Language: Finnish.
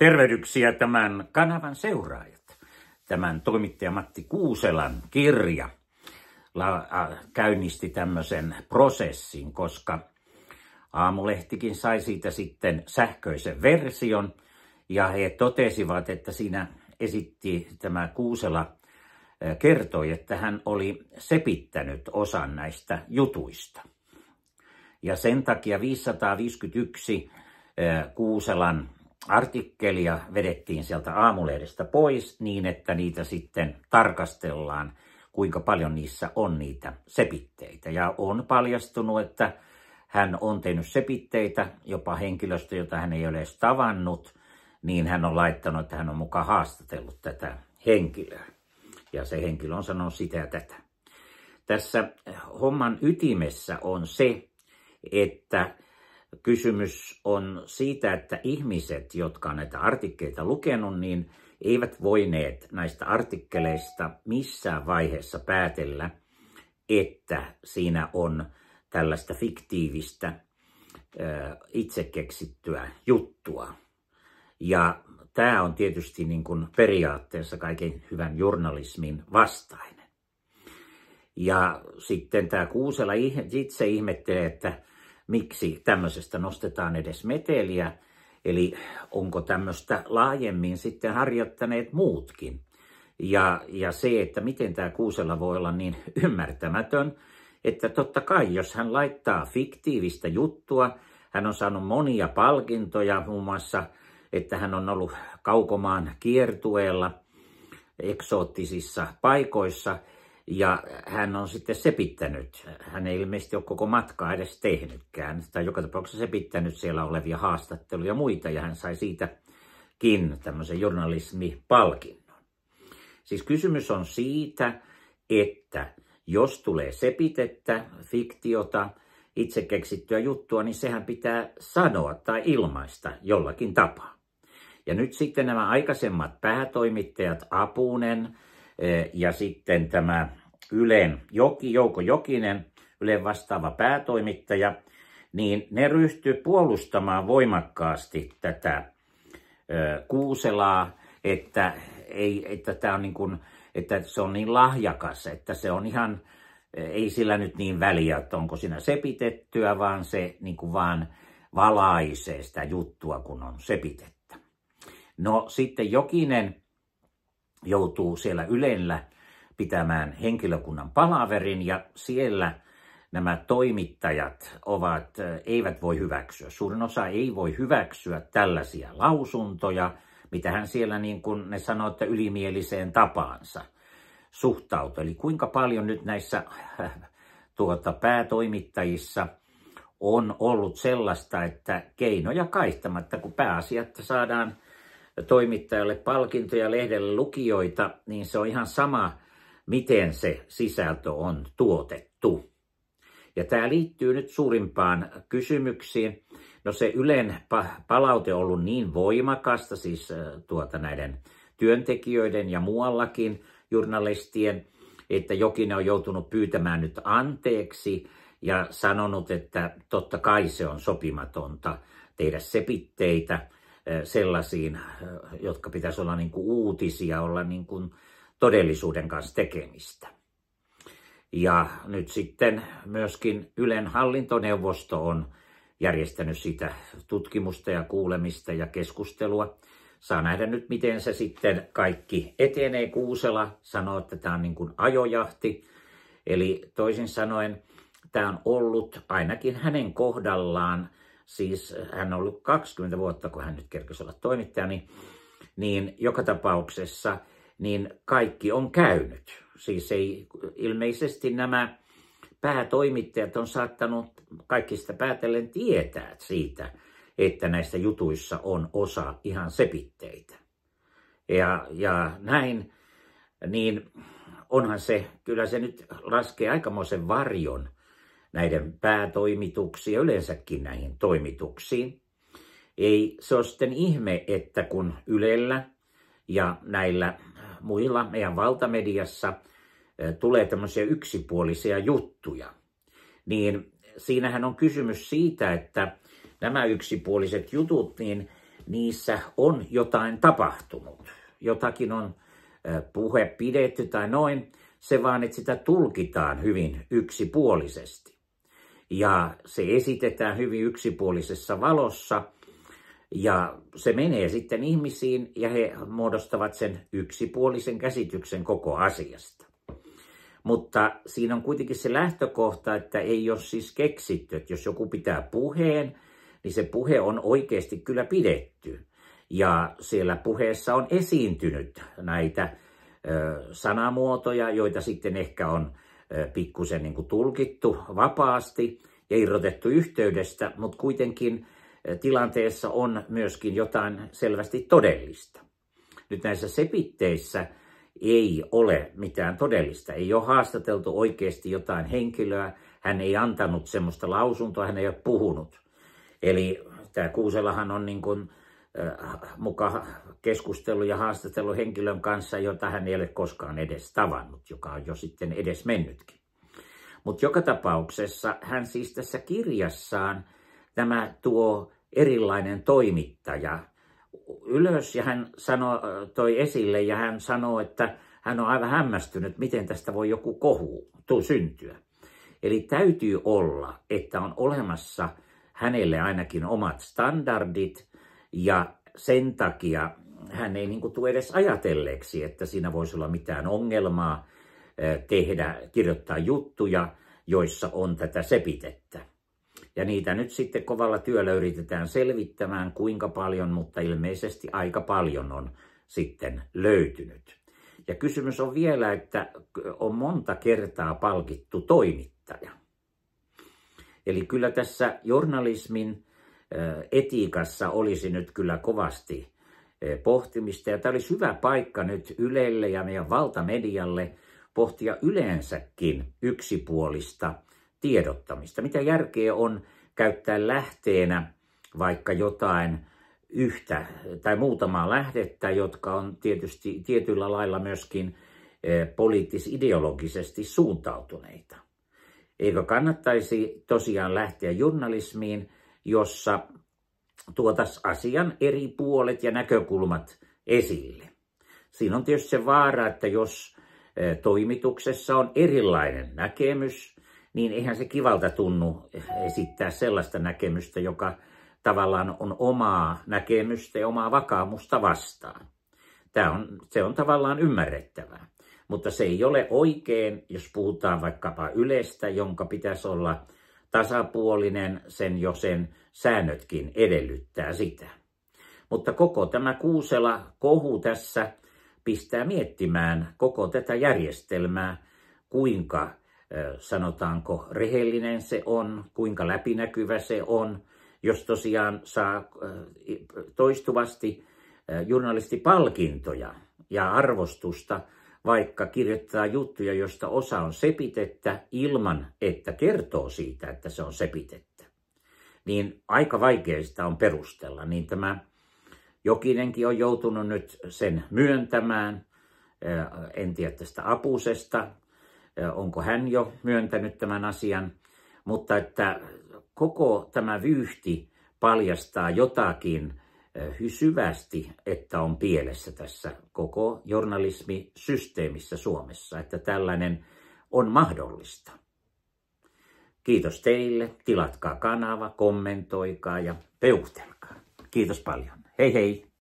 Tervehdyksiä tämän kanavan seuraajat. Tämän toimittaja Matti Kuuselan kirja käynnisti tämmöisen prosessin, koska aamulehtikin sai siitä sitten sähköisen version ja he totesivat, että siinä esitti tämä Kuusela kertoi, että hän oli sepittänyt osan näistä jutuista. Ja sen takia 551 Kuuselan artikkelia vedettiin sieltä aamulehdestä pois niin, että niitä sitten tarkastellaan, kuinka paljon niissä on niitä sepitteitä. Ja on paljastunut, että hän on tehnyt sepitteitä, jopa henkilöstö, jota hän ei ole edes tavannut, niin hän on laittanut, että hän on mukaan haastatellut tätä henkilöä. Ja se henkilö on sanonut sitä ja tätä. Tässä homman ytimessä on se, että kysymys on siitä, että ihmiset, jotka on näitä artikkeleita lukenut, niin eivät voineet näistä artikkeleista missään vaiheessa päätellä, että siinä on tällaista fiktiivistä itse keksittyä juttua. Ja tämä on tietysti niin kuin periaatteessa kaiken hyvän journalismin vastainen. Ja sitten tämä Kuusela itse ihmettelee, että miksi tämmöisestä nostetaan edes meteliä, eli onko tämmöistä laajemmin sitten harjoittaneet muutkin. Ja, ja se, että miten tämä Kuusella voi olla niin ymmärtämätön, että totta kai jos hän laittaa fiktiivistä juttua, hän on saanut monia palkintoja, muun muassa, että hän on ollut kaukomaan kiertueella eksoottisissa paikoissa – ja hän on sitten sepittänyt. Hän ei ilmeisesti ole koko matkaa edes tehnytkään. Tai joka tapauksessa sepittänyt siellä olevia haastatteluja ja muita. Ja hän sai siitäkin tämmöisen journalismipalkinnon. Siis kysymys on siitä, että jos tulee sepitettä, fiktiota, itse keksittyä juttua, niin sehän pitää sanoa tai ilmaista jollakin tapaa. Ja nyt sitten nämä aikaisemmat päätoimittajat Apunen, Eh, ja sitten tämä Ylen Joki, Jouko Jokinen, Ylen vastaava päätoimittaja, niin ne ryhtyi puolustamaan voimakkaasti tätä eh, Kuuselaa, että, ei, että, tämä on niin kuin, että se on niin lahjakas, että se on ihan, eh, ei sillä nyt niin väliä, että onko siinä sepitettyä, vaan se niin kuin vaan valaisee sitä juttua, kun on sepitettä. No sitten Jokinen joutuu siellä Ylellä pitämään henkilökunnan palaverin ja siellä nämä toimittajat ovat, eivät voi hyväksyä. Suurin osa ei voi hyväksyä tällaisia lausuntoja, mitä hän siellä niin kuin ne sanoo, että ylimieliseen tapaansa suhtautuu. Eli kuinka paljon nyt näissä tuota, päätoimittajissa on ollut sellaista, että keinoja kaihtamatta, kun pääasiat saadaan toimittajalle palkintoja, lehdelle lukijoita, niin se on ihan sama, miten se sisältö on tuotettu. Ja tämä liittyy nyt suurimpaan kysymyksiin. No se Ylen palaute on ollut niin voimakasta, siis äh, tuota näiden työntekijöiden ja muuallakin journalistien, että jokin on joutunut pyytämään nyt anteeksi ja sanonut, että totta kai se on sopimatonta tehdä sepitteitä, sellaisiin, jotka pitäisi olla niin kuin uutisia, olla niin kuin todellisuuden kanssa tekemistä. Ja nyt sitten myöskin Ylen hallintoneuvosto on järjestänyt sitä tutkimusta ja kuulemista ja keskustelua. Saa nähdä nyt, miten se sitten kaikki etenee. Kuusela sanoo, että tämä on niin kuin ajojahti. Eli toisin sanoen tämä on ollut ainakin hänen kohdallaan siis eh, hän on ollut 20 vuotta, kun hän nyt kerkesi olla toimittaja, niin, niin joka tapauksessa niin kaikki on käynyt. Siis ei, ilmeisesti nämä päätoimittajat on saattanut kaikista päätellen tietää siitä, että näissä jutuissa on osa ihan sepitteitä. Ja, ja näin, niin onhan se, kyllä se nyt laskee aikamoisen varjon – näiden päätoimituksiin ja yleensäkin näihin toimituksiin. Ei se ole sitten ihme, että kun Ylellä ja näillä muilla meidän valtamediassa tulee tämmöisiä yksipuolisia juttuja, niin siinähän on kysymys siitä, että nämä yksipuoliset jutut, niin niissä on jotain tapahtunut. Jotakin on puhe pidetty tai noin, se vaan, että sitä tulkitaan hyvin yksipuolisesti ja se esitetään hyvin yksipuolisessa valossa ja se menee sitten ihmisiin ja he muodostavat sen yksipuolisen käsityksen koko asiasta. Mutta siinä on kuitenkin se lähtökohta, että ei ole siis keksitty, että jos joku pitää puheen, niin se puhe on oikeasti kyllä pidetty. Ja siellä puheessa on esiintynyt näitä ö, sanamuotoja, joita sitten ehkä on pikkusen niin tulkittu vapaasti ja irrotettu yhteydestä, mutta kuitenkin tilanteessa on myöskin jotain selvästi todellista. Nyt näissä sepitteissä ei ole mitään todellista. Ei ole haastateltu oikeasti jotain henkilöä, hän ei antanut semmoista lausuntoa, hän ei ole puhunut. Eli tämä Kuuselahan on niin kuin mukaan keskustellut ja haastatellut henkilön kanssa, jota hän ei ole koskaan edes tavannut, joka on jo sitten edes mennytkin. Mutta joka tapauksessa hän siis tässä kirjassaan tämä tuo erilainen toimittaja ylös ja hän sano, toi esille ja hän sanoi, että hän on aivan hämmästynyt, miten tästä voi joku kohu syntyä. Eli täytyy olla, että on olemassa hänelle ainakin omat standardit – ja sen takia hän ei niin tule edes ajatelleeksi, että siinä voisi olla mitään ongelmaa tehdä, kirjoittaa juttuja, joissa on tätä sepitettä. Ja niitä nyt sitten kovalla työllä yritetään selvittämään, kuinka paljon, mutta ilmeisesti aika paljon on sitten löytynyt. Ja kysymys on vielä, että on monta kertaa palkittu toimittaja. Eli kyllä tässä journalismin etiikassa olisi nyt kyllä kovasti pohtimista. Ja tämä olisi hyvä paikka nyt Ylelle ja meidän valtamedialle pohtia yleensäkin yksipuolista tiedottamista. Mitä järkeä on käyttää lähteenä vaikka jotain yhtä tai muutamaa lähdettä, jotka on tietysti tietyllä lailla myöskin poliittis-ideologisesti suuntautuneita. Eikö kannattaisi tosiaan lähteä journalismiin jossa tuotas asian eri puolet ja näkökulmat esille. Siinä on tietysti se vaara, että jos eh, toimituksessa on erilainen näkemys, niin eihän se kivalta tunnu esittää sellaista näkemystä, joka tavallaan on omaa näkemystä ja omaa vakaamusta vastaan. Tämä on, se on tavallaan ymmärrettävää. Mutta se ei ole oikein, jos puhutaan vaikkapa yleistä, jonka pitäisi olla tasapuolinen, sen jo sen säännötkin edellyttää sitä. Mutta koko tämä kuusela kohu tässä pistää miettimään koko tätä järjestelmää, kuinka sanotaanko rehellinen se on, kuinka läpinäkyvä se on, jos tosiaan saa toistuvasti journalistipalkintoja ja arvostusta vaikka kirjoittaa juttuja, josta osa on sepitettä ilman, että kertoo siitä, että se on sepitettä, niin aika vaikeista on perustella. Niin tämä Jokinenkin on joutunut nyt sen myöntämään. En tiedä tästä apusesta, onko hän jo myöntänyt tämän asian, mutta että koko tämä vyyhti paljastaa jotakin syvästi, että on pielessä tässä koko journalismisysteemissä Suomessa, että tällainen on mahdollista. Kiitos teille, tilatkaa kanava, kommentoikaa ja peuhtelkaa. Kiitos paljon. Hei hei!